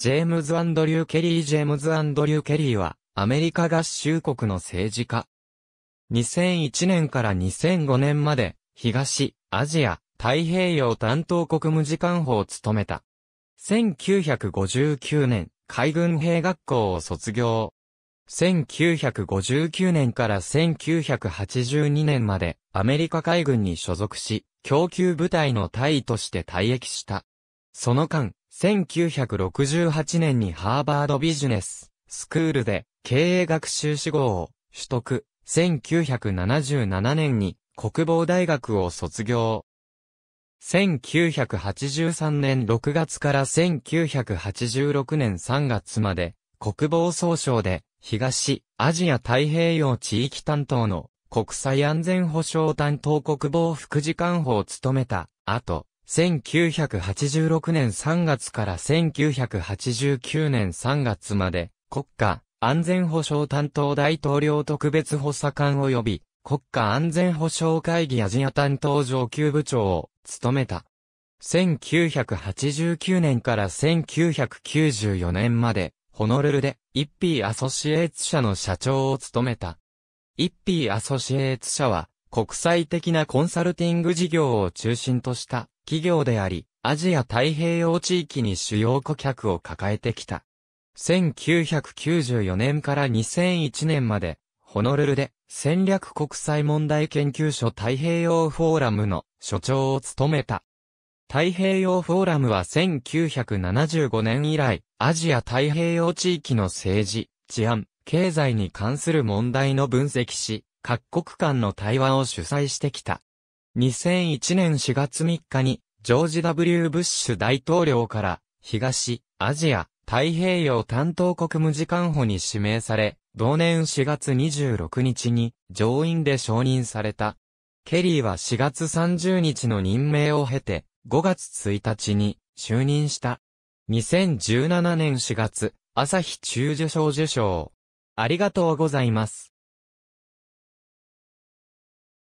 ジェームズ・アンドリュー・ケリー・ジェームズ・アンドリュー・ケリーは、アメリカ合衆国の政治家。2001年から2005年まで、東、アジア、太平洋担当国務次官補を務めた。1959年、海軍兵学校を卒業。1959年から1982年までアメリカ海軍に所属し、供給部隊の隊員として退役した。その間、1968年にハーバードビジネススクールで経営学習志望を取得。1977年に国防大学を卒業。1983年6月から1986年3月まで国防総省で東アジア太平洋地域担当の国際安全保障担当国防副次官補を務めた後、1986年3月から1989年3月まで、国家安全保障担当大統領特別補佐官及び、国家安全保障会議アジア担当上級部長を務めた。1989年から1994年まで、ホノルルで、一ーアソシエーツ社の社長を務めた。一ーアソシエーツ社は、国際的なコンサルティング事業を中心とした企業であり、アジア太平洋地域に主要顧客を抱えてきた。1994年から2001年まで、ホノルルで戦略国際問題研究所太平洋フォーラムの所長を務めた。太平洋フォーラムは1975年以来、アジア太平洋地域の政治、治安、経済に関する問題の分析し、各国間の対話を主催してきた。2001年4月3日に、ジョージ W. ブッシュ大統領から、東、アジア、太平洋担当国務次官補に指名され、同年4月26日に上院で承認された。ケリーは4月30日の任命を経て、5月1日に就任した。2017年4月、朝日中受賞受賞。ありがとうございます。